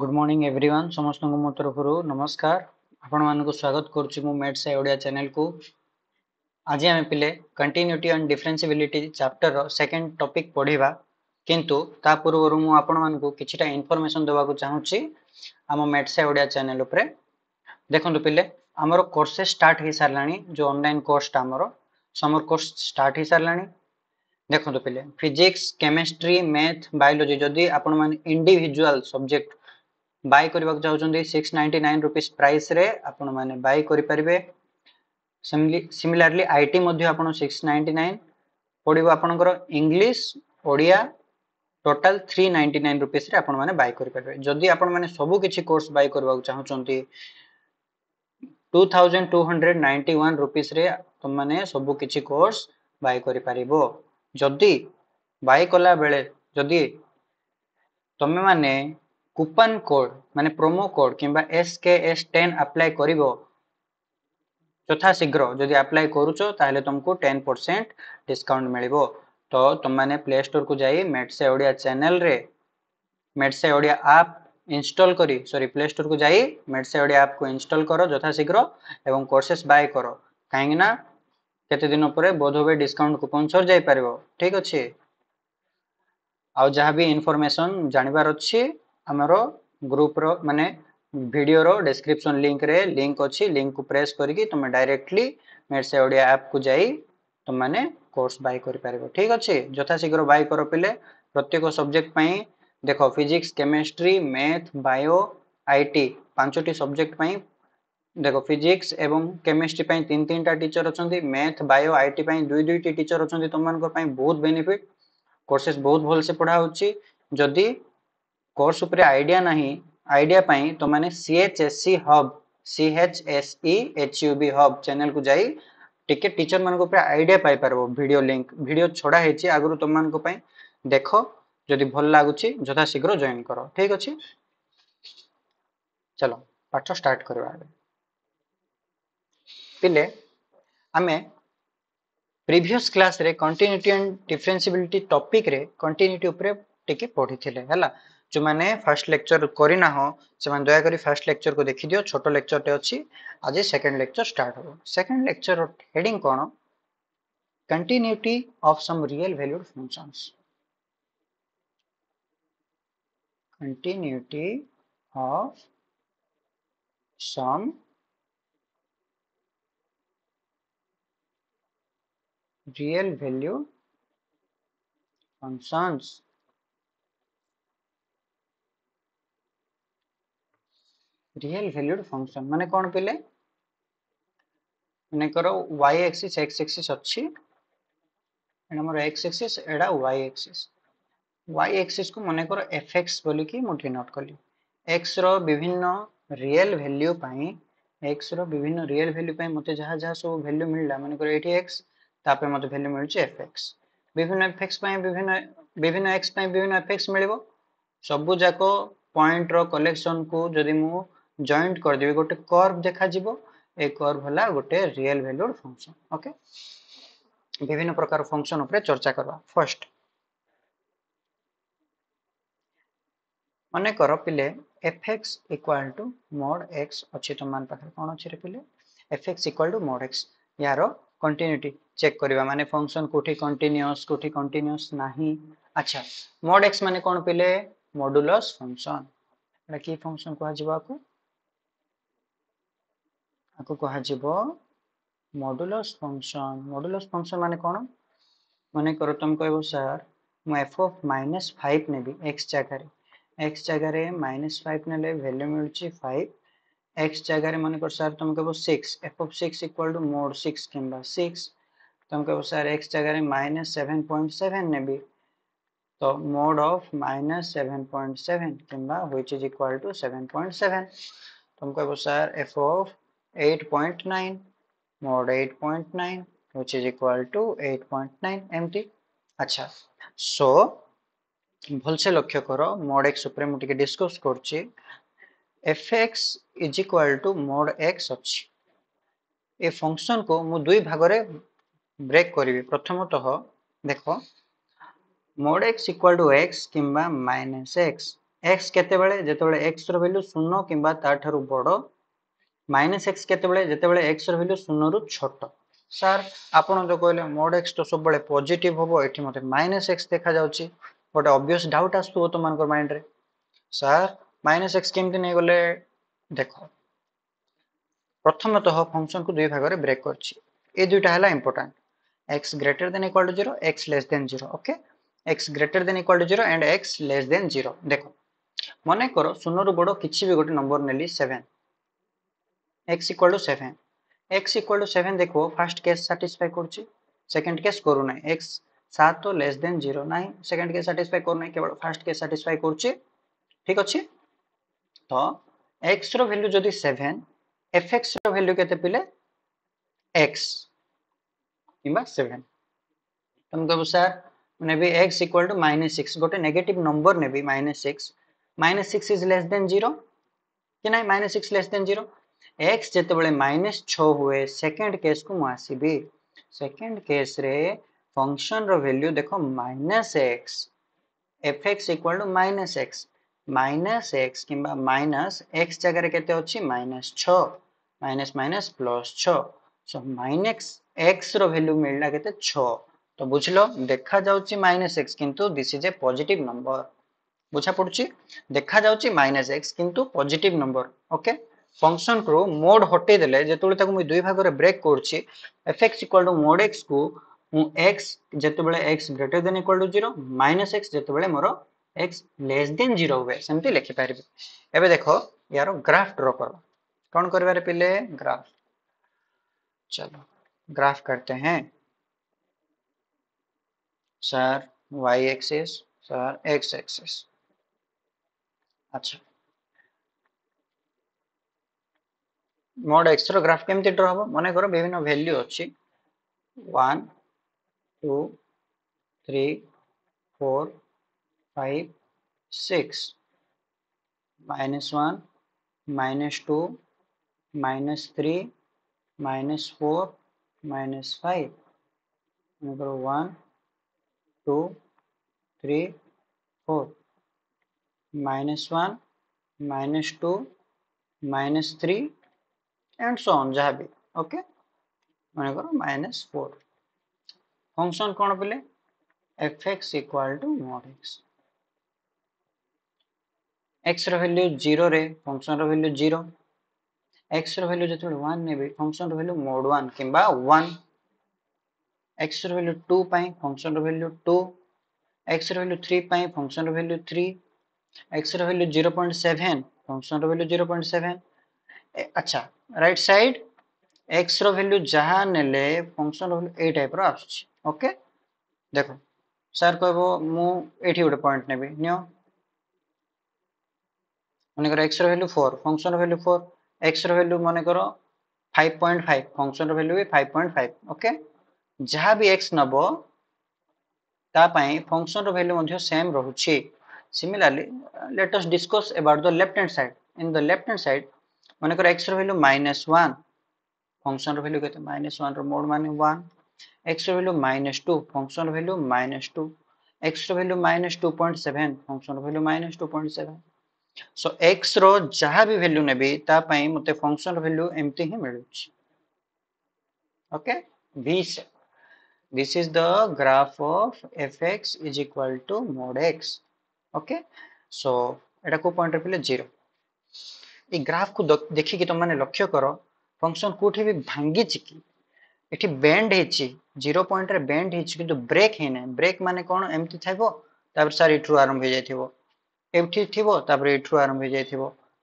Good morning एभ्रिवान् ସମସ୍ତଙ୍କୁ ମୋ ତରଫରୁ ନମସ୍କାର ଆପଣମାନଙ୍କୁ ସ୍ୱାଗତ କରୁଛି ମୁଁ ମେଡ୍ସ ଓଡ଼ିଆ ଚ୍ୟାନେଲକୁ ଆଜି ଆମେ ପିଲେ କଣ୍ଟିନ୍ୟୁଟି ଆଣ୍ଡ ଡିଫରେନ୍ସିବିଲିଟି ଚାପ୍ଟରର ସେକେଣ୍ଡ ଟପିକ୍ ପଢ଼ିବା କିନ୍ତୁ ତା ପୂର୍ବରୁ ମୁଁ ଆପଣମାନଙ୍କୁ କିଛିଟା ଇନଫର୍ମେସନ୍ ଦେବାକୁ ଚାହୁଁଛି ଆମ ମେଡ୍ସ ଓଡ଼ିଆ ଚ୍ୟାନେଲ ଉପରେ ଦେଖନ୍ତୁ ପିଲେ ଆମର କୋର୍ସେସ୍ ଷ୍ଟାର୍ଟ ହୋଇସାରିଲାଣି ଯେଉଁ ଅନଲାଇନ୍ କୋର୍ସଟା ଆମର ସମର କୋର୍ସ ଷ୍ଟାର୍ଟ ହୋଇସାରିଲାଣି ଦେଖନ୍ତୁ ପିଲେ ଫିଜିକ୍ସ କେମିଷ୍ଟ୍ରି ମ୍ୟାଥ୍ ବାୟୋଲୋଜି ଯଦି ଆପଣମାନେ ଇଣ୍ଡିଭିଜୁଆଲ୍ ସବଜେକ୍ଟ ବାଇ କରିବାକୁ ଚାହୁଁଛନ୍ତି ସିକ୍ସ ନାଇଣ୍ଟି ନାଇନ୍ ରୁପିଜ୍ ପ୍ରାଇସ୍ରେ ଆପଣମାନେ ବାଇ କରିପାରିବେ ସିମିଲାରଲି ଆଇ ଟି ମଧ୍ୟ ଆପଣ ସିକ୍ସ ନାଇଣ୍ଟି ନାଇନ୍ ପଡ଼ିବ ଆପଣଙ୍କର English Odia total three ninety nine ରୁପିଜ୍ରେ ଆପଣମାନେ ବାଇ କରିପାରିବେ ଯଦି ଆପଣମାନେ ସବୁ କିଛି କୋର୍ସ ବାଇ କରିବାକୁ ଚାହୁଁଛନ୍ତି two thousand two hundred ninety one ରୁପିଜ୍ରେ ତୁମମାନେ ସବୁ କିଛି କୋର୍ସ ବାଇ କରିପାରିବ ଯଦି ବାଇ କଲା ବେଳେ ଯଦି ତୁମେମାନେ कूपन कोड माने प्रोमो कोड कि S K S ten apply कर यथाशीघ्र जदि आप्लाय करुच तुमको टेन परसेंट डिस्काउंट मिल तो तुमने प्ले स्टोर को जाई मेडसे ओडिया चैनल रे मेडसे ओडिया आप इंस्टॉल करी सॉरी प्ले स्टोर को जाई मेडसे ओडिया आप को इंस्टॉल करो यथाशीघ्र एवं कोर्सेस बाय करो कहीं केत दिन पर बोध हुए डिस्काउंट कूपन सर जापर ठीक अच्छे आ जहाँ भी इनफर्मेसन जानवर अच्छी आमर ग्रुप रे भिडर डेस्क्रिपन लिंक रे लिंक अच्छी लिंक को प्रेस करके तुम डायरेक्टली मेडसे ओडिया आप को जा तुमने कोर्स बाय कर ठीक अच्छे यथाशीघ्र बाय कर पे प्रत्येक सब्जेक्ट पर देख physics chemistry math bio IT पांचटी सब्जेक्ट पर देख फिजिक्स एवं केमिस्ट्री तीन तीन टाइम टीचर अच्छा मैथ बायो आई टी दुई दुईट टीचर अच्छा तुमको बहुत बेनिफिट कोर्सेस बहुत भल से पढ़ा होदी कोर्स आईडिया नहीं आईडिया तो मैंने C H S C hub C H S E H U B hub चेल को जी टे टीचर मान आईडिया पाइपर भिड लिंक भिड छोड़ाई आगुरी तुमको देख जदि भल लगुच यथाशीघ्र जइन कर ठीक अच्छे चलो पाठ स्टार्ट पिले आमे प्रीवियस क्लास रे कंटिन्यूटी एंड डिफरेंसिबिलिटी टॉपिक रे कंटिन्यूटी कंटिन्यूटी पढ़ी थे हला जो मैंने फर्स्ट लेक्चर करना हो से दयाकोरी फर्स्ट लेक्चर को देखी दियो छोटो लेक्चर टे अच्छी आज सेकेंड लेक्चर स्टार्ट हो सेकेंड लेक्चर हेडिंग कौन continuity of some real valued functions continuity of some real value functions real valued function माने कौन पिले पे मनेकर वाई एक्सीस एक्स एक्सीस अच्छी हमर एक्स एक्सिस एडा वाई एक्सिस वाई एक्सिस को माने मनेकर एफ एक्स बोलिकी मुझे नोट कली एक्स विभिन्न रियल वैल्यू भैल्यू एक्स विभिन्न रियल वैल्यू पई मते जहाँ जहाँ सब वैल्यू मिलला मनेकर ये एक्स ताप मत भैल्यू मिलूँ एफ एक्स विभिन्न एफ एक्स विभिन्न विभिन्न एक्स विभिन्न एफ एक्स सब जाको पॉइंट रो कलेक्शन को जदी मु जॉइंट करदे गोटे कर्व देखा जीवो ए कर्व हला गोटे रियल वैल्यूड फंक्शन ओके विभिन्न प्रकार फंक्शन ऊपर चर्चा करवा फर्स्ट मन कर पिले F X to mod X अच्छे तुम मान पाखे कौन अच्छे पिले F X to mod X यार कंटिन्यूटी चेक करवा माने फंक्शन कोठी कंटिन्यूअस कोठी कंटिन्यूअस नाही अच्छा मोड एक्स माने कौन पिले मॉडुलस फंक्शन एटा की फंक्शन कहजिबा को आपको କୁହାଯିବ ମଡୁଲସ୍ ଫଙ୍କସନ୍ ମଡୁଲସ୍ ଫଙ୍କସନ୍ ମାନେ କ'ଣ ମନେକର ତୁମେ କହିବ ସାର୍ ମୁଁ ଏଫ୍ ଅଫ୍ ମାଇନସ୍ ଫାଇଭ୍ ନେବି ଏକ୍ସ ଜାଗାରେ ଏକ୍ସ ଜାଗାରେ ମାଇନସ୍ ଫାଇଭ୍ ନେଲେ ଭ୍ୟାଲ୍ୟୁ ମିଳୁଛି ଫାଇଭ୍ एक्स जगार मनकर सार तुम कह six F of six equal to mod six कि सिक्स तुम कह सार एक्स जगार माइनस सेवेन पॉइंट सेवेन ने तो mod of minus seven point seven कि is equal to seven point seven तुम कह sir F of 8.9 mod 8.9 which is equal to 8.9 एमटी আচ্ছা সো ভালসে লক্ষ্য করো mod x উপরে মু টিকে ডিসকাস করছি fx is equal to mod x अछि ए फंक्शन को मु दुई भागरे ब्रेक करिवि प्रथमतः देखो mod x equal to x किंबा -x x केते बेले जेते बेले x रो वैल्यू 0 किंबा ता ठारु बडो ମାଇନସ୍ ଏକ୍ସ କେତେବେଳେ ଯେତେବେଳେ ଏକ୍ସର ଭ୍ୟାଲ୍ୟୁ ଶୂନରୁ ଛୋଟ ସାର୍ ଆପଣ ଯେଉଁ କହିଲେ ମୋଡ଼ ଏକ୍ସ ତ ସବୁବେଳେ ପଜିଟିଭ୍ ହେବ ଏଠି ମୋତେ ମାଇନସ୍ ଏକ୍ସ ଦେଖାଯାଉଛି ଗୋଟେ ଅବଭିୟସ୍ ଡାଉଟ୍ ଆସୁଥିବ ତୁମମାନଙ୍କ ମାଇଣ୍ଡରେ ସାର୍ ମାଇନସ୍ ଏକ୍ସ କେମିତି ନେଇଗଲେ ଦେଖ ପ୍ରଥମତଃ ଫଙ୍କସନ୍କୁ ଦୁଇ ଭାଗରେ ବ୍ରେକ୍ କରିଛି ଏ ଦୁଇଟା ହେଲା important X greater than equal to zero X less than zero okay X greater than equal to zero and X less than zero ଦେଖ ମନେକର ଶୂନରୁ ବଡ଼ କିଛି ବି ଗୋଟେ ନମ୍ବର ନେଲି seven X equal to seven X equal to seven देखो first case satisfy कर सेकेंड केस करूना एक्स सात तो लेस देन जीरो ना सेकेंड केस साटिस्फाए करना केवल फास्ट केस साटिस्फाए कर ठीक अच्छे तो एक्स रैल्यू जदि सेभेन एफ एक्स रैल्यू के पे एक्स किंवा सेभेन तुम कह सार ने X equal to minus six गोटे नेगेट नंबर नेबी minus six minus six is less than zero कि ना minus six less than zero X जो माइनस छ हुए सेकेंड केस को मुसबी सेकेंड केस रे फंक्शन रो वैल्यू देखो minus X F x equal to minus X minus X कि माइनस एक्स जगह के माइनस छ माइनस माइनस प्लस छ सो माइनस एक्स रैल्यू मिलना के छ तो बुझल देखा जाऊँ माइनस एक्स कितु this is a positive number बुझा पड़ी देखा जा माइनस एक्स कि positive number okay okay? Function रु मोड हटे देले जेतबेले ताको मु दुई भाग रे ब्रेक करछि fx equal to mod X को मु x जेतबेले x greater than equal to 0 minus x जेतबेले मोर एक्स लेस देन 0 हुए सेमति लिखि पारिबे एबे देखो यार ग्राफ ड्रा करो कौन करबारे पिले ग्राफ चलो ग्राफ करते हैं sir Y axis sir X axis अच्छा मोड एक्सर ग्राफ के ड्र हम मन कर विभिन्न भैल्यू अच्छी one two three four five six minus one minus two minus three minus four minus five मन करो one two three four minus one minus two minus three and so on जहाँ भी ओके मन कर minus four function कौन बोले f x equal to mod x x value zero function value zero x value जो वे function value mod one कि x value two पाई function value two x value three function value three x value zero point seven function value zero point seven अच्छा right side x value जहाँ ने function value ए type okay देखो sir कह मुठी गोटे point नेबी नि मन कर x value four function value four x value मन कर five point five function value भी फाइव पॉइंट फाइव ओके जहाँ भी एक्स नब ताई फंक्शन रैल्यू सेम रोचे similarly let us discuss about the left hand side in the left hand side मन कर x value minus one function value के minus one रोड मान one x value minus two function value minus two x value minus two point seven function value minus two point seven so x रहा भी value ने मतलब function रैल्यू एमती ही मिलूँ okay this is the graph of f x is equal to mod x okay so एटा को point रखिले zero એ ગ્રાફକୁ ଦେଖିକି ତୁମମାନେ ଲକ୍ଷ୍ୟ କର ଫଙ୍କସନ୍ କେଉଁଠି ବି ଭାଙ୍ଗିଛି କି ଏଠି ବେଣ୍ଡ ହେଇଛି ଜିରୋ ପଏଣ୍ଟରେ ବେଣ୍ଡ ହେଇଛି କିନ୍ତୁ ବ୍ରେକ୍ ହେଇନାହିଁ ବ୍ରେକ୍ ମାନେ କ'ଣ ଏମିତି ଥିବ ତାପରେ ସାର୍ ଏଠୁ ଆରମ୍ଭ ହେଇଯାଇଥିବ ଏଠି ଥିବ ତାପରେ ଏଠୁ ଆରମ୍ଭ ହେଇଯାଇଥିବ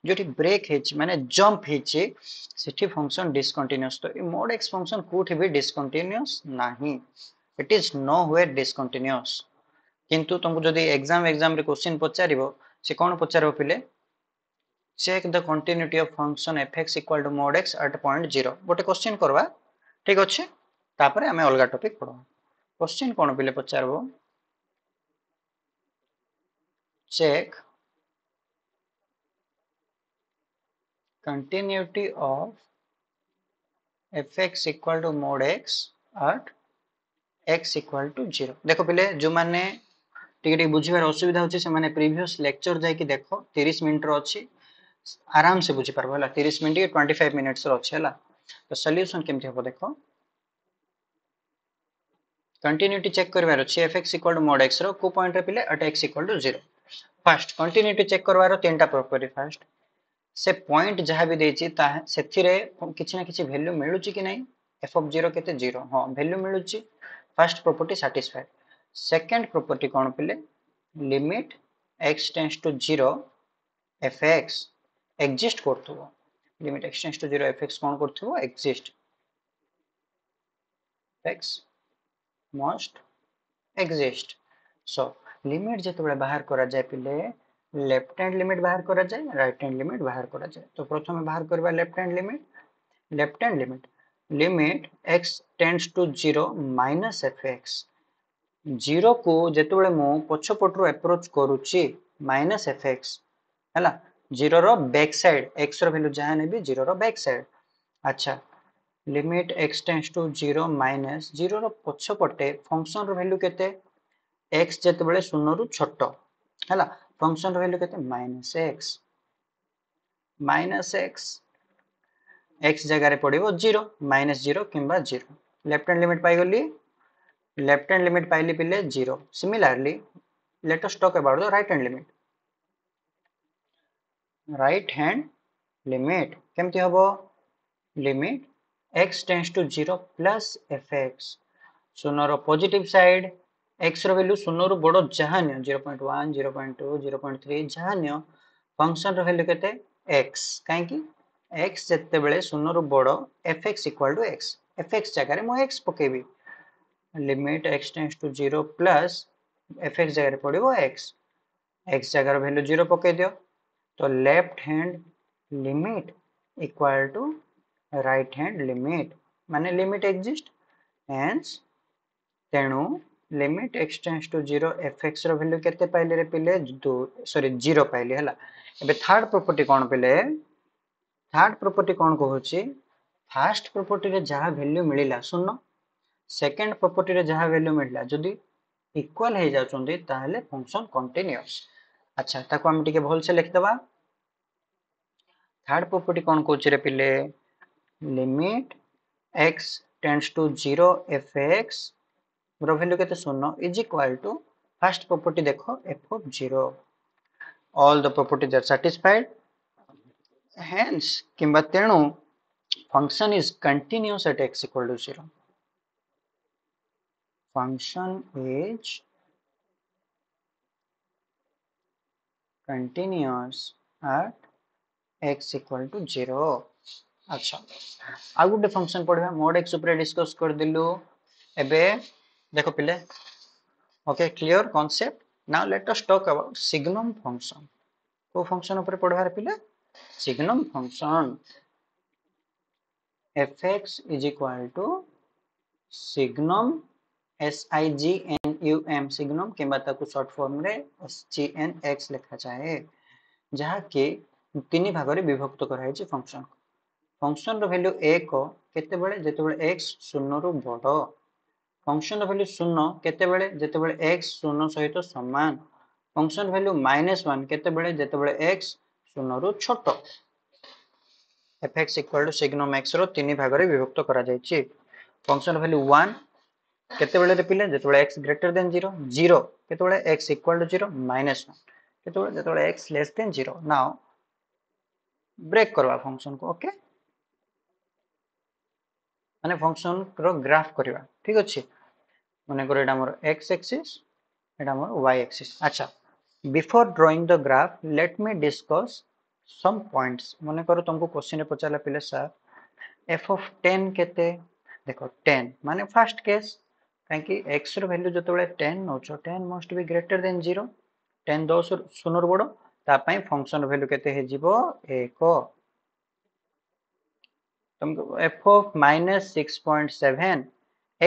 ଯେଉଁଠି ବ୍ରେକ୍ ହେଇଛି ମାନେ ଜମ୍ପ ହେଇଛି ସେଠି ଫଙ୍କସନ୍ ଡିସକଣ୍ଟିନ୍ୟୁସ୍ ତ ଏ ମୋଡ୍ ଏକ୍ସ ଫଙ୍କସନ୍ କେଉଁଠି ବି ଡିସକଣ୍ଟିନ୍ୟୁସ୍ ନାହିଁ ଇଟ୍ ଇଜ୍ ନୋ ହୁଏ ଡିସକଣ୍ଟିନ୍ୟୁସ୍ କିନ୍ତୁ ତୁମକୁ ଯଦି ଏକ୍ଜାମ୍ ଏକ୍ଜାମ୍ରେ କୋଶ୍ଚିନ୍ ପଚାରିବ ସେ କ'ଣ ପଚାରିବ ପିଲେ check the continuity of function fx equal to mod x at point 0 गोटे क्वेश्चन करबा ठीक अछि तापरे हमें अलग टॉपिक पढो क्वेश्चन कोन बिले पचारबो check continuity of fx equal to mod x at x equal to 0 देखो पिले जो माने टिके टिके बुझिबार असुविधा होछि से माने प्रीवियस लेक्चर जाई कि देखो 30 मिनिट रो अछि आराम से बुझी पार है तीस मिनट कि ट्वेंटी फाइव मिनिट्स अच्छे तो सल्यूसन केमती हम देख कंटिन्यूटी चेक करार अच्छे f x equal to mod x रो पॉइंट पे at x equal to zero first continuity check करार तीन टाइम प्रॉपर्टी फास्ट से पॉइंट जहाँ भी देखिए किसी ना कि भैल्यू मिलूँ कि नहीं एफ अफ जीरो जीरो हाँ भैल्यू मिलूँ first property satisfied second property कौन पे limit x tends to zero f x exist ಕೊಡ್ತೀವೋ limit x tends to zero f x କ'ଣ ಕೊಡ್ತೀವೋ exist x must exist so limit ଯେତେବେଳେ ବାହାର କରାଯାଏ ପିଲେ ଲେଫ୍ଟ ହ୍ୟାଣ୍ଡ ଲିମିଟ୍ ବାହାର କରାଯାଏ ରାଇଟ୍ ହ୍ୟାଣ୍ଡ ଲିମିଟ୍ ବାହାର କରାଯାଏ ତ ପ୍ରଥମେ ବାହାର କରିବା left hand limit left hand limit limit x tends to zero minus f x ଜିରୋକୁ ଯେତେବେଳେ ମୁଁ ପଛପଟରୁ ଆପ୍ରୋଚ୍ କରୁଛି ମାଇନସ୍ ଏଫ୍ ଏକ୍ସ ହେଲା ଜିରୋର ବ୍ୟାକ୍ ସାଇଡ୍ ଏକ୍ସର ଭ୍ୟାଲ୍ୟୁ ଯାହା ନେବି ଜିରୋର ବ୍ୟାକ୍ ସାଇଡ୍ ଆଚ୍ଛା limit x tends to zero minus ଜିରୋର ପଛପଟେ ଫଙ୍କସନ୍ର ଭ୍ୟାଲ୍ୟୁ କେତେ ଏକ୍ସ ଯେତେବେଳେ ଶୂନରୁ ଛୋଟ ହେଲା ଫଙ୍କସନ୍ର ଭ୍ୟାଲ୍ୟୁ କେତେ minus x minus x x জায়গায় পড়ব জিরো মাইনাস জিরো কিংবা জিরো লেফট হ্যান্ড লিমিট পাইগলি লেফট হ্যান্ড লিমিট পাইলি পিলে zero similarly let us talk about the right hand limit right hand limit कमी हम limit x tends to zero plus f x शून्य positive sad x रैल्यू शून्य रू बड़ जहाँ नि zero point one zero point two zero point three जहाँ नि फसन रैल्यू के कहीं एक्स जिते बड़े शून्य रू बड़ f x equal to x F x जगह मुझे एक्स पकेबी limit x tends to zero plus f x जगह पड़ो एक्स एक्स जगार भैल्यू जीरो पकई पकईदि तो left hand limit equal to right hand limit माने लिमिट एक्जिस्ट एंड तेणु limit x tends to zero f x value के पाइले पिले सरी जीरो पाइले है थर्ड प्रपर्टी कौन पिले थर्ड प्रपर्टी कौन कह फास्ट प्रपर्टी जहाँ भैल्यू मिलला शून्य सेकेंड प्रपर्टी जहाँ भैल्यू मिलला जदि इक्वाल हो जाए फंक्शन कंटिन्यूअस আচ্ছা তাকে আমি টিকে ভালসে লিখিদেবা থার্ড প্রপর্টি কোণ কৌচে পিলে limit x tends to zero f x value কেতে শূন্য is equal to first property দেখো f of zero all the properties are satisfied hence কিংবা তেণু function is continuous at x equal to 0 function is continuous at x equal to 0 अच्छा आ गोटे function पढ़ा mode x discuss कर दिलु एबे देखो पिले okay clear concept now let us talk about signum function को फंक्शन ऊपर पढ़वार पिले signum function f x is equal to signum S I G N U M signum କିମ୍ବା ତାକୁ ସର୍ଟ ଫର୍ମରେ ଜିଏନ୍ ଏକ୍ସ ଲେଖାଯାଏ ଯାହାକି ତିନି ଭାଗରେ ବିଭକ୍ତ କରାଯାଇଛି ଫଙ୍କସନକୁ ଫଙ୍କସନର ଭ୍ୟାଲ୍ୟୁ ଏକ କେତେବେଳେ ଯେତେବେଳେ ଏକ୍ସ ଶୂନରୁ ବଡ଼ ଫଙ୍କସନର ଭ୍ୟାଲ୍ୟୁ ଶୂନ କେତେବେଳେ ଯେତେବେଳେ ଏକ୍ସ ଶୂନ ସହିତ ସମାନ ଫଙ୍କସନ ଭ୍ୟାଲ୍ୟୁ ମାଇନସ୍ ୱାନ୍ କେତେବେଳେ ଯେତେବେଳେ ଏକ୍ସ ଶୂନରୁ ଛୋଟ f x equal to signum ଏକ୍ସର ତିନି ଭାଗରେ ବିଭକ୍ତ କରାଯାଇଛି ଫଙ୍କସନ ଭ୍ୟାଲ୍ୟୁ ୱାନ୍ केते बेले पिले जेते बेले x ग्रेटर देन 0 0 केते बेले x इक्वल टू 0 माइनस 1 केते बेले जेते बेले x less than 0 now break करवा फंक्शन को ओके माने फंक्शन रो ग्राफ करवा ठीक अछि माने अच्छा, करो एटा मोर x एक्सिस एटा मोर y एक्सिस अच्छा before drawing the graph let me discuss some points माने करो तुमको क्वेश्चन पचाला पिले सर f ऑफ 10 केते देखो 10 माने फर्स्ट केस କାହିଁକି ଏକ୍ସର ଭ୍ୟାଲ୍ୟୁ ଯେତେବେଳେ ଟେନ୍ ନେଉଛ ten must be greater than zero ten ଦଶ ଶୂନରୁ ବଡ଼ ତା ପାଇଁ ଫଙ୍କସନ୍ ଭ୍ୟାଲ୍ୟୁ କେତେ ହେଇଯିବ ଏକ ତମକୁ f of minus six point seven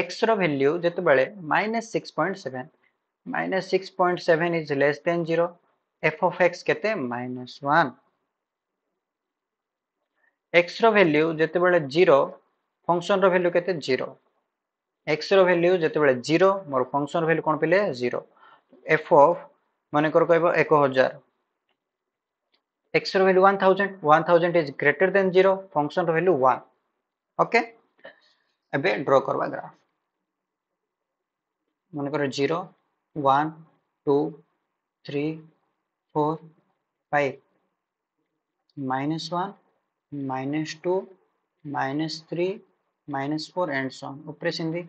ଏକ୍ସର ଭ୍ୟାଲ୍ୟୁ ଯେତେବେଳେ minus six point seven minus six point seven is less than zero f of x କେତେ ମାଇନସ୍ ୱାନ୍ ଏକ୍ସର ଭ୍ୟାଲ୍ୟୁ ଯେତେବେଳେ ଜିରୋ ଫଙ୍କସନ୍ର ଭ୍ୟାଲ୍ୟୁ କେତେ ଜିରୋ एक्स रैल्यू जो जीरो मोर function value कौन पिले जीरो एफ अफ मनकर कह एक हजार x value one thousand one thousand is greater than zero function value one okay ए ड्र करवा ग्राफ मनकर zero one two three four five minus one minus two minus three minus four and सन ऊपर सेमती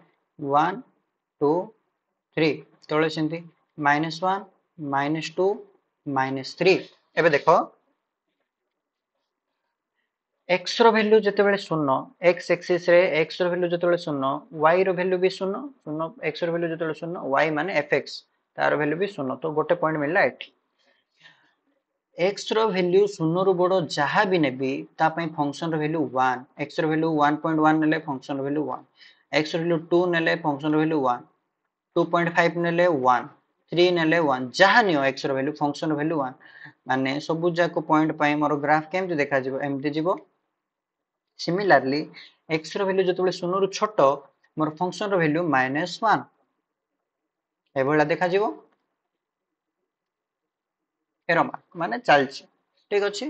1 2 3 ତଳେ ସେମିତି minus one minus two minus three ଏବେ ଦେଖ এক্সর ভ্যালু যেতবে শূন্য এক্স এক্সিসে এক্সর ভ্যালু যেতবে শূন্য ওয়াইর ভ্যালু বি শূন্য শূন্য এক্সর ভ্যালু যেতবে শূন্য ওয়াই মানে এফ এক্স তার ভ্যালু বি শূন্য তো গোটে পয়েন্ট মিললা এটি এক্সর ভ্যালু শূন্যর বড় যাহা বি নেবি তা ফংশনর ভ্যালু ওয়ান এক্সর ভ্যালু ওয়ান পয়েন্ট ওয়ান নেলে ফংশনর ভ্যালু ওয়ান x वैल्यू 2 नेले फंक्शन वैल्यू 1 2.5 नेले 1 3 नेले 1 जहां नियो x रो वैल्यू फंक्शन वैल्यू 1 माने सब जाको पॉइंट पाई मोर ग्राफ केमति देखा जीवो एमति जीवो सिमिलरली x रो वैल्यू जतबेले 0 रु छोट मोर फंक्शन रो वैल्यू -1 एभला देखा जीवो এরম মানে চালছে ঠিক আছে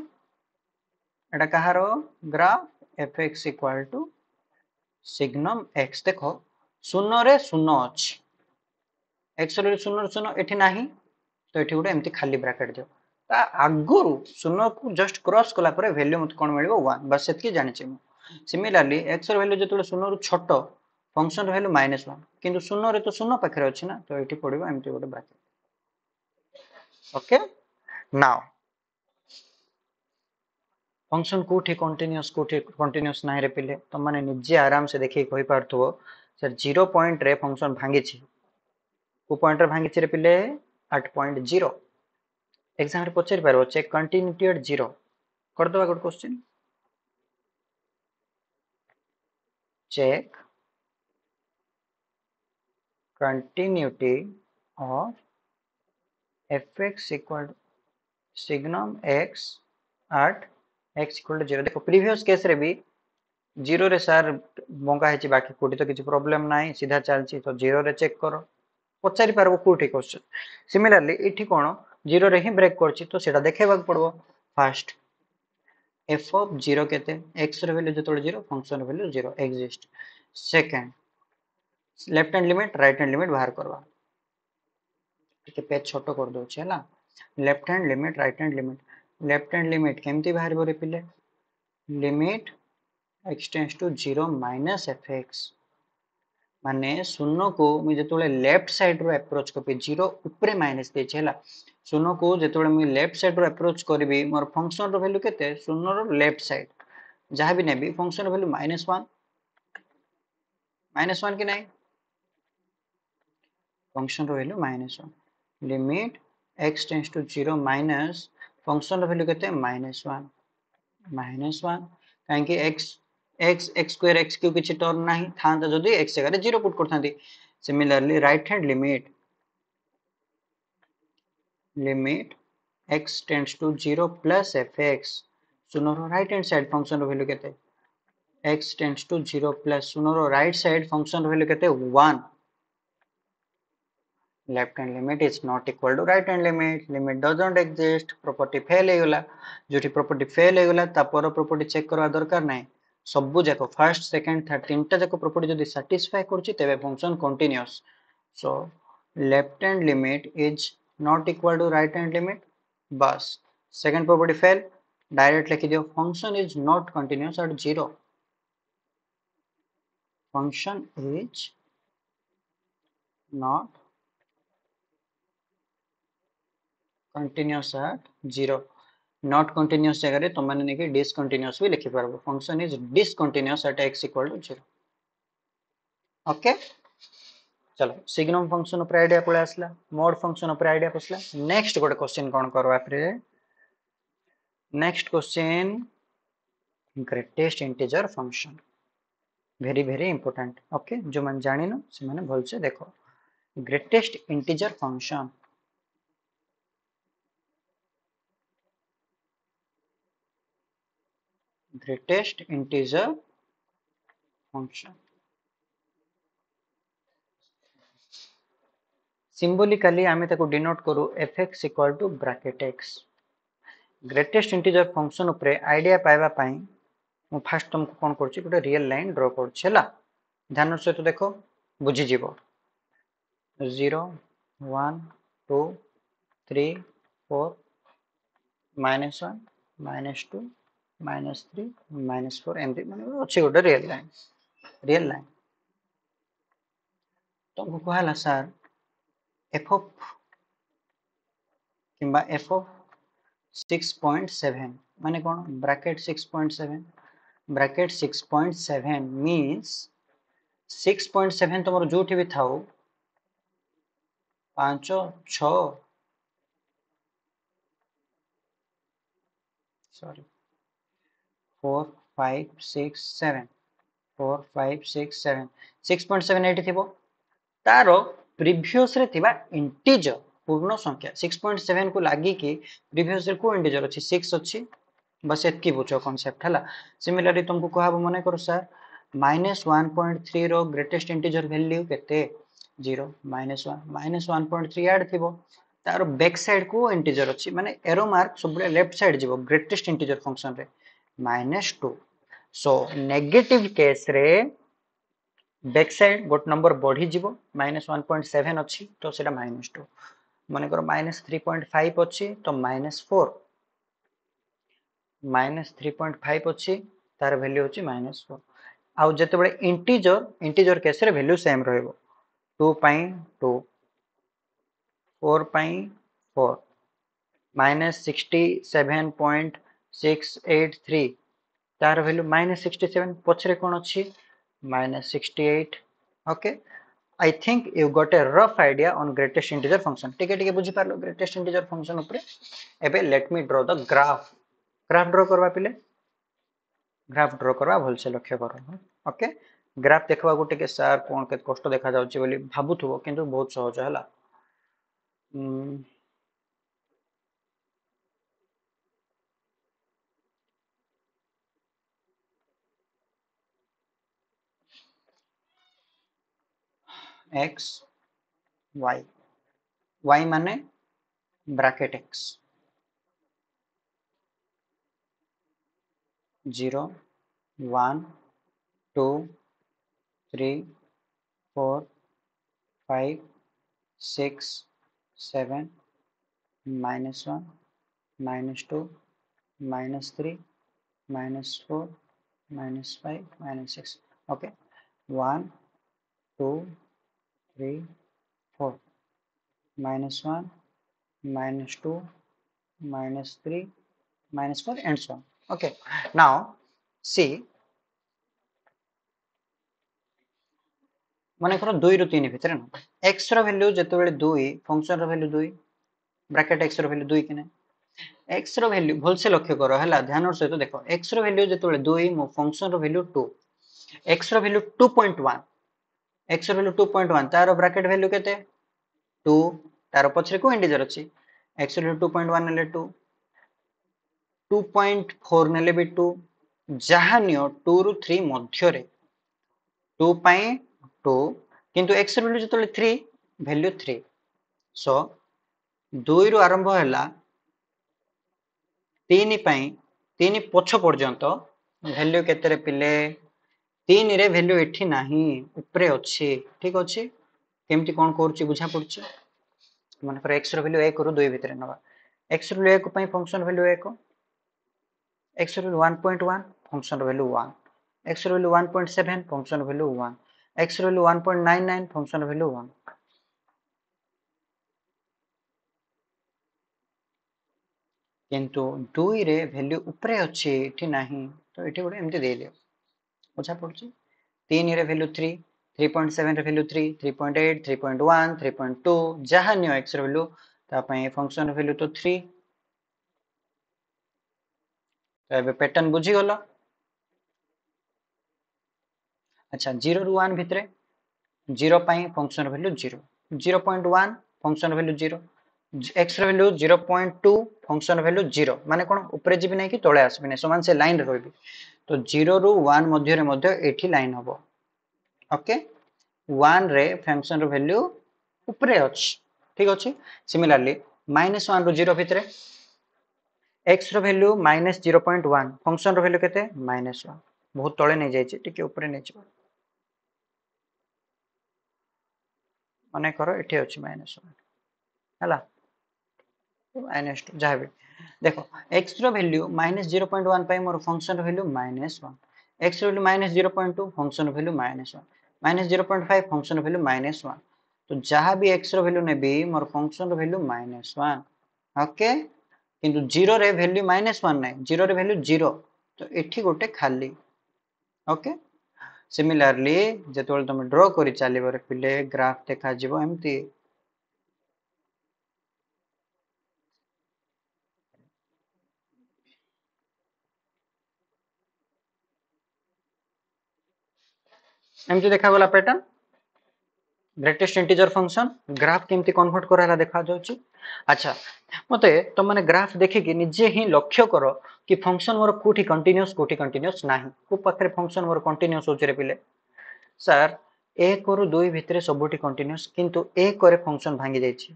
এটা কাহার graph f x equal to signum x देखो शून्य शून अच्छे एक्स शून्य शून ये ना तो ये गोटे एमती खाली ब्राकेट दि आगर शून्य को जस्ट क्रस कला भैल्यू मत कौन मिले वन बस से जानी सिमिलारली एक्स रैल्यू जो शून्य छोट फंक्शन रैल्यू माइनस वन कि शून्य तो शून्य पाखे अच्छे ना तो ये पड़ेगा एमती गोटे ओके okay? फंक्शन कौटे कंटिन्यूस कौटे कंटिन्यूस ना रेपिले तो मैंने निजे आराम से देखिए कही पार सर जीरो पॉइंट रे फंक्शन भांगी कौ पॉइंट भांगी रेपिले आट पॉइंट जीरो एक्जाम पचार पार चेक कंटिन्यूटी एट जीरो करदे गोटे question check continuity of f x equal signum x at x equal to zero देखो प्रीवियस केस रे भी जीरो रे सर बंगा है बाकी कोटी तो किसी प्रॉब्लम ना सीधा चलती तो जीरो रे चेक करो पचारि पार कौटी क्वेश्चन सिमिलरली ये कौन जीरो रे ही ब्रेक कर करा देखा पड़ो फास्ट एफ अफ जीरो के एक्स रैल्यू जो zero function value zero exist second left hand limit right hand limit बाहर करवा पेज छोट कर दौर है left hand limit right hand limit left hand limit केमती बाहर रिपिले limit x tends to zero minus f x मान शून्य को मुझे लेफ्ट साइड रो एप्रोच कर जीरो माइनस देला शून्य को जो लेफ्ट साइड रो एप्रोच करी मोर फंक्शन रैल्यू के शून्य रेफ्ट सैड जहाँ भी नेबी function value minus one minus one कि ना function value minus one limit x tends to zero minus functional value कितने माइनस वन माइनस वन कहीं x x x square x cube किसी टर्म ना था जो एक्स जगह जीरो पुट करते similarly right hand limit limit x tends to zero plus f x सुनोर right hand side function value के x tends to zero plus सुनोर right side function value के one left hand limit is not equal to right hand limit limit doesn't exist property fail ହେଇଗଲା ଯୋଉଠି property fail ହେଇଗଲା ତା ପର property check କରିବା ଦରକାର ନାହିଁ ସବୁ ଯାକ first second third ତିନିଟା ଯାକ property ଯଦି satisfy କରୁଛି ତେବେ function continuous so left hand limit is not equal to right hand limit बस second property fail direct लिख दियो function is not continuous at zero function is not continuous at zero not continuous जगह तुम मैंने नहीं discontinuous भी लिखिपर function is discontinuous at x equal to zero okay चलो सिग्नम फंक्शन उपर आइडिया पळे आसला मोड फंक्शन उपर आइडिया पसला नेक्स्ट गोटे क्वेश्चन कोन करवा परे next question greatest integer function very very important okay जो मैंने जाणिन से भलसे देख greatest integer function greatest integer function. Symbolically आम डिनोट करूँ f x equal to bracket x greatest integer function उपर आईडिया पाइबापी मु फास्ट तुमको कौन कर गोटे रियल लाइन ड्र करा ध्यान सहित देख बुझीज zero one two three four minus one minus two minus three minus four एमती मैं अच्छे गोटे रियल लाइन रियल लाइन तुमको कहला सार एफ कि एफ सिक्स पॉइंट सेवेन मान कौन bracket six point seven bracket six point seven minus six point seven तुम जो भी था पांच छरी four five six seven four five six seven six point seven eight थी तार प्रिभस इंटीजर पूर्ण संख्या सिक्स पॉइंट सेवेन को लगिकी प्रिभस कौ इंटीजर अच्छी सिक्स अच्छी बस एतक बुझ कनसेप्ट है सिमिलरली तुमको कह मन कर सार minus one point three greatest integer value के zero minus one minus one point three आड थी तार बैक् सैड को इंटीजर अच्छी मैंने एरो मार्क सब लेफ्ट सैड जी ग्रेटेस्ट इंटीजर फंक्शन में माइनस टू सो नेगेटिव केस्रे बैक सैड गोट नंबर बढ़ीज माइनस वन पॉइंट सेवेन अच्छी तो सीटा माइनस टू मनकर माइनस थ्री पॉइंट फाइव अच्छी तो minus four minus three point five अच्छी तार भैल्यू हूँ माइनस फोर आज जो इंटीजर इंटीजर केस रे भैल्यू सेम रू टू फोर पाई four minus sixty seven point six eight three ତାହାର ଭ୍ୟାଲ୍ୟୁ ମାଇନସ୍ ସିକ୍ସଟି ସେଭେନ୍ ପଛରେ କ'ଣ ଅଛି minus sixty eight okay I think you got a rough idea on greatest integer function ଟିକେ ଟିକେ ବୁଝିପାରିଲ greatest integer function ଉପରେ ଏବେ let me draw the graph graph draw କରିବା ପିଲେ ଗ୍ରାଫ୍ ଡ୍ର କରିବା ଭଲସେ ଲକ୍ଷ୍ୟ କର ଓକେ ଗ୍ରାଫ୍ ଦେଖିବାକୁ ଟିକେ ସାର୍ କ'ଣ କେତେ କଷ୍ଟ ଦେଖାଯାଉଛି ବୋଲି ଭାବୁଥିବ କିନ୍ତୁ ବହୁତ ସହଜ ହେଲା एक्स वाई वाई माने bracket x zero one two three four five six seven minus one minus two minus three minus four minus five minus six okay one two three four minus one minus two minus three minus four and one okay now see मन कर दुई रु तीन भितर ना x value जो दुई function रैल्यू दुई ब्राकेट एक्स रैल्यू दुई कि एक्स रैल्यू भलसे लक्ष्य कर है ध्यान सहित देख एक्स रैल्यू जो दुई मो function value two x value two point one x value 2.1 તારો બ્રેકેટ વેલ્યુ કેતે 2 તારો પછરે કો ઇન્ટીજર અછી x વેલ્યુ 2.1 નેલે 2 2.4 નેલે બી 2 જહા નિયો 2 રુ 3 મધ્ય રે 2 પાઈ 2 કિંતુ x વેલ્યુ જતલે 3 વેલ્યુ 3 સો 2 રુ આરંભ હેલા 3 પાઈ 3 પછ પર્યંત ভ্যালু কেতরে পিলে তিনিরে ভ্যালু এটি না উপরে অছি ঠিক অছি কেমতি কোণ করছি বুঝা পড়ছে মনেকর এক্স ভ্যালু এক রু দুই ভিতরে নেওয়া এক্স ভ্যালু এক ফংশন ভ্যালু এক x value one point one function value one x value one point seven function value one x value one point nine nine function value one কিন্তু দুইরে value উপরে অছি এটি না তো এটি গোটে এমতি দিয়ে দিও बुझा ତିନିରେ तीन value three three point seven value three three point eight three point one three point two जहाँ नि एक्स रैल्यू तापाई फंक्शन रैल्यू तो थ्री तो ये पैटर्न बुझीगल अच्छा जीरो रु वन भितर zero function value zero zero point one function value zero x value zero point two function value zero मानने कौन उपर जी नहीं कि तले आसबी ना सामान से लाइन रही তো ଜିରୋରୁ ୱାନ୍ ମଧ୍ୟରେ ମଧ୍ୟ ଏଠି ଲାଇନ୍ ହେବ ଓକେ ୱାନ୍ରେ ଫ୍ୟାଙ୍କସନ୍ର ଭ୍ୟାଲ୍ୟୁ ଉପରେ ଅଛି ଠିକ୍ ଅଛି ସିମିଲାରଲି ମାଇନସ୍ ୱାନ୍ରୁ ଜିରୋ ଭିତରେ ଏକ୍ସର value minus zero point one ଫଙ୍କସନ୍ର ଭ୍ୟାଲ୍ୟୁ କେତେ ମାଇନସ୍ ୱାନ୍ ବହୁତ ତଳେ ନେଇଯାଇଛି ଟିକେ ଉପରେ ନେଇଯିବ ମନେକର ଏଠି ଅଛି ମାଇନସ୍ ୱାନ୍ ହେଲା ମାଇନସ୍ ଟୁ ଯାହା ବି देखो x value minus zero point one मोर function value minus one x value minus zero point two function value minus one minus zero point five function value minus one तो जहाँ भी x value ने भी मोर function value minus one okay किंतु zero रे value minus one ना zero value zero तो ये गोटे खाली ओके सिमिलरली जो तुम ड्र कर चलो पिले ग्राफ देखा एमती एम जी देखा गला pattern greatest integer function graph କେମିତି କନଭର୍ଟ କରାହେଲା ଦେଖାଯାଉଛି ଆଚ୍ଛା ମୋତେ ତମମାନେ ଗ୍ରାଫ ଦେଖିକି ନିଜେ ହିଁ ଲକ୍ଷ୍ୟ କର କି ଫଙ୍କସନ ମୋର କେଉଁଠି କଣ୍ଟିନ୍ୟୁସ୍ କେଉଁଠି କଣ୍ଟିନ୍ୟୁସ୍ ନାହିଁ କେଉଁ ପାଖରେ ଫଙ୍କସନ ମୋର କଣ୍ଟିନ୍ୟୁସ୍ ହେଉଛି ରେ ପିଲେ ସାର୍ ଏକରୁ ଦୁଇ ଭିତରେ ସବୁଠି କଣ୍ଟିନ୍ୟୁସ୍ କିନ୍ତୁ ଏକରେ ଫଙ୍କସନ ଭାଙ୍ଗି ଯାଇଛି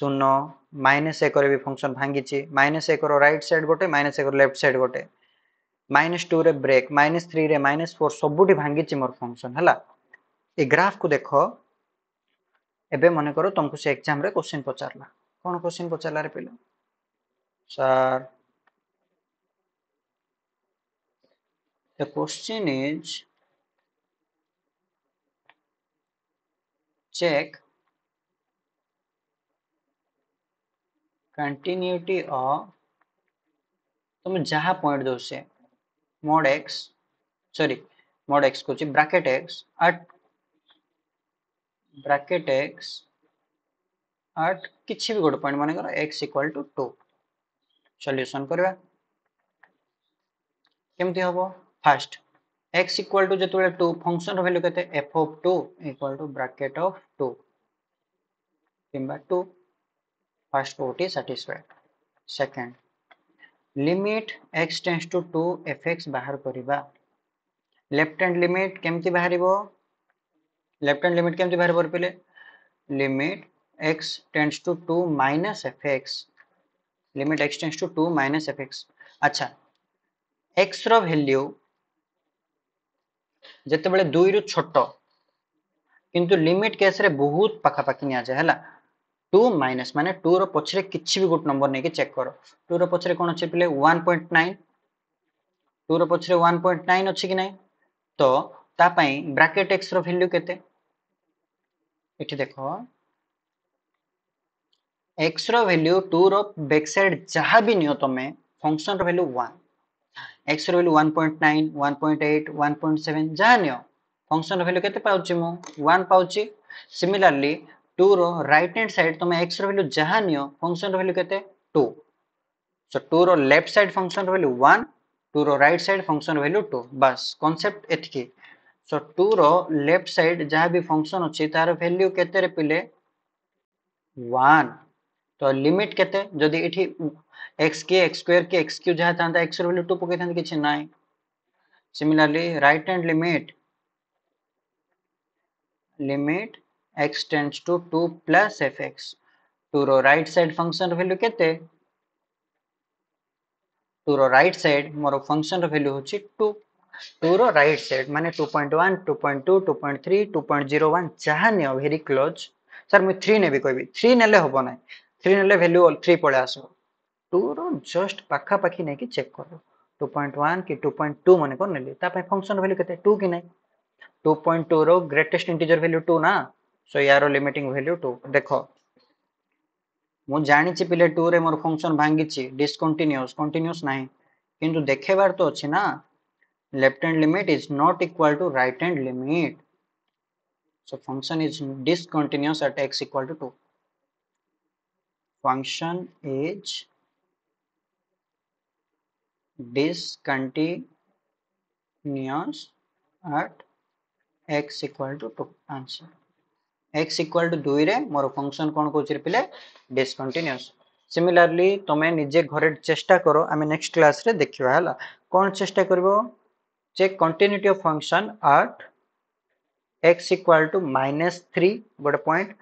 ଶୂନ ମାଇନସ୍ ଏକରେ ବି ଫଙ୍କସନ ଭାଙ୍ଗିଛି ମାଇନସ୍ ଏକର ରାଇଟ୍ ସାଇଡ୍ ଗୋଟେ ମାଇନସ୍ ଏକର ଲେଫ୍ଟ ସାଇଡ୍ ଗୋଟେ minus two break minus three minus four सब भांगी मोर फंक्शन है ग्राफ को देख एबे मन कर तुमको से एग्जाम क्वेश्चन पचारा कौन क्वेश्चन पचारे पे sir the question is check continuity of तुम जहा पॉइंट दौ से mod x sorry mod x कुछ bracket x at bracket x at किसी भी गोटे पॉइंट मनेकर x equal to two solution करवा केमती हम फास्ट x इक्वल टू जो टू फंक्शन भैल्यू के f of two equal to bracket of two कि two first two T satisfied second limit x tends to two f x बाहर करवा left hand limit केमती बाहर left hand limit केमती बाहर रखिले limit x tends to two minus f x limit x tends to two minus f x अच्छा x value जो दुई रु छोट कितु लिमिट केस्रे बहुत पखापाखि निजा টু মাଇନସ୍ ମାନେ ଟୁର ପଛରେ କିଛି ବି ଗୋଟେ ନମ୍ବର ନେଇକି ଚେକ୍ କର ଟୁର ପଛରେ କ'ଣ ଅଛି ପିଲେ ୱାନ୍ ପଏଣ୍ଟ ନାଇନ୍ ଟୁର ପଛରେ ୱାନ୍ ପଏଣ୍ଟ ନାଇନ୍ ଅଛି କି ନାହିଁ ତ ତା ପାଇଁ ବ୍ରାକେଟ୍ ଏକ୍ସର ଭ୍ୟାଲ୍ୟୁ କେତେ ଏଠି ଦେଖ ଏକ୍ସର ଭ୍ୟାଲ୍ୟୁ ଟୁର ବ୍ୟାକ୍ ସାଇଡ୍ ଯାହା ବି ନିଅ ତମେ ଫଙ୍କସନର ଭ୍ୟାଲ୍ୟୁ ୱାନ୍ ଏକ୍ସର value one point nine one point eight one point seven ଯାହା ନିଅ ଫଙ୍କସନର ଭ୍ୟାଲ୍ୟୁ କେତେ ପାଉଛି ମୁଁ ୱାନ୍ ପାଉଛି ସିମିଲାରଲି टू रो राइट हैंड साइड तुम एक्स रो वैल्यू जहां नियो फंक्शन रो वैल्यू कहते हैं टू सो टू रो left side function value one two रो right side function value two बस कॉन्सेप्ट एथकी सो टू रो लेफ्ट साइड जहाँ भी फंक्शन अच्छे तार वैल्यू केते पिले वन तो लिमिट केते जदि एठी x के x स्क्वायर के x क्यू जहाँ था x रो वैल्यू 2 पके था किछ नाय similarly right hand limit limit x tends to 2 plus fx. To row right side function value kete? To row right side moro function value hochi 2. To row right side माने 2.1, 2.2, 2.3, 2.01 जहाँ नियो very close. Sir मुझे three ने भी कोई भी three ने हम ना थ्री ने भैल्यू थ्री पलि आस टू रस्ट पाखापाखि नहीं चेक कर टू पॉइंट वन कि टू पॉइंट टू मन कर फंक्शन भैल्यू के टू कि ना टू पॉइंट टू रो ग्रेटेस्ट इंटीजर भैल्यू टू ना सो यार लिमिटिंग वैल्यू टू देख मु जानी पिले टू रे मोर फंक्शन भांगी डिस्कंटिन्यूस कंटिन्यूस ना किंतु देखेबार तो अच्छे ना left hand limit is not equal to right hand limit so function is discontinuous at x equal to two function is discontinuous at x equal to two answer x equal to दुई रे मोर function कौन कौन पे डिस्कंटिन्यूस सिमिलारली तुम्हें निजे घर चेस्टा करो आम नेक्स्ट क्लास रे देखा है कौन चेस्टा कर check continuity of function at x equal to minus three गोटे पॉइंट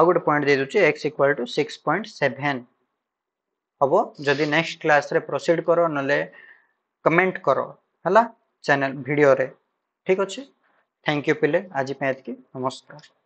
आउ गोटे पॉइंट दे दूसरे x equal to six point seven हम जदि नेक्स्ट क्लास रे प्रोसीड करो ना कमेंट करो है चैनल वीडियो रे ठीक अच्छे थैंक यू पिले आज नमस्कार